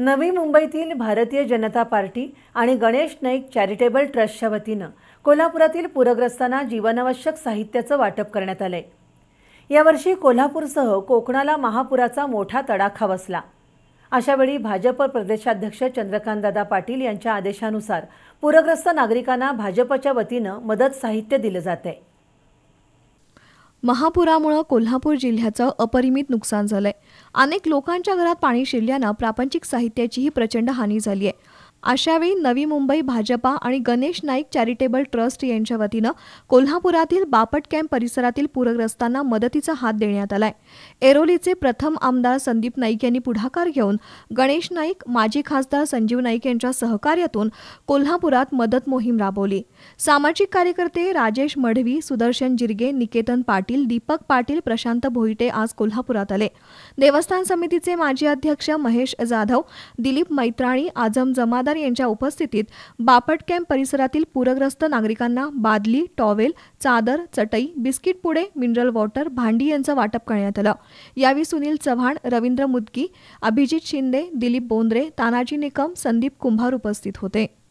नवी मुंबईतील भारतीय जनता पार्टी आणि गणेश नाईक चॅरिटेबल ट्रस्टच्या वतीनं कोल्हापुरातील पूरग्रस्तांना जीवनावश्यक साहित्याचं वाटप करण्यात आलंय यावर्षी कोल्हापूरसह कोकणाला महापुराचा मोठा तडाखा बसला अशावेळी भाजप प्रदेशाध्यक्ष चंद्रकांतदा पाटील यांच्या आदेशानुसार पूरग्रस्त नागरिकांना भाजपच्या वतीनं मदत साहित्य दिलं जात आहे महापुरामुळं कोल्हापूर जिल्ह्याचं अपरिमित नुकसान झालंय अनेक लोकांच्या घरात पाणी शिरल्यानं प्रापंचिक साहित्याचीही प्रचंड हानी झाली आहे अशावेळी नवी मुंबई भाजपा आणि गणेश नाईक चॅरिटेबल ट्रस्ट यांच्या वतीनं कोल्हापुरातील बापट कॅम्प परिसरातील पूरग्रस्तांना मदतीचा हात देण्यात आलाय एरोलीचे प्रथम आमदार संदीप नाईक यांनी पुढाकार घेऊन गणेश नाईक माजी खासदार संजीव नाईक यांच्या सहकार्यातून कोल्हापुरात मदत मोहीम राबवली सामाजिक कार्यकर्ते राजेश मढवी सुदर्शन जिरगे निकेतन पाटील दीपक पाटील प्रशांत भोईटे आज कोल्हापुरात आले देवस्थान समितीचे माजी अध्यक्ष महेश जाधव दिलीप मैत्राणी आजम जमादार यांच्या उपस्थितीत बापट कॅम्प परिसरातील पूरग्रस्त नागरिकांना बादली टॉवेल चादर चटई बिस्किट पुडे मिनरल वॉटर भांडी यांचं वाटप करण्यात आलं यावेळी सुनील चव्हाण रवींद्र मुदकी अभिजित शिंदे दिलीप बोंद्रे तानाजी निकम संदीप कुंभार उपस्थित होते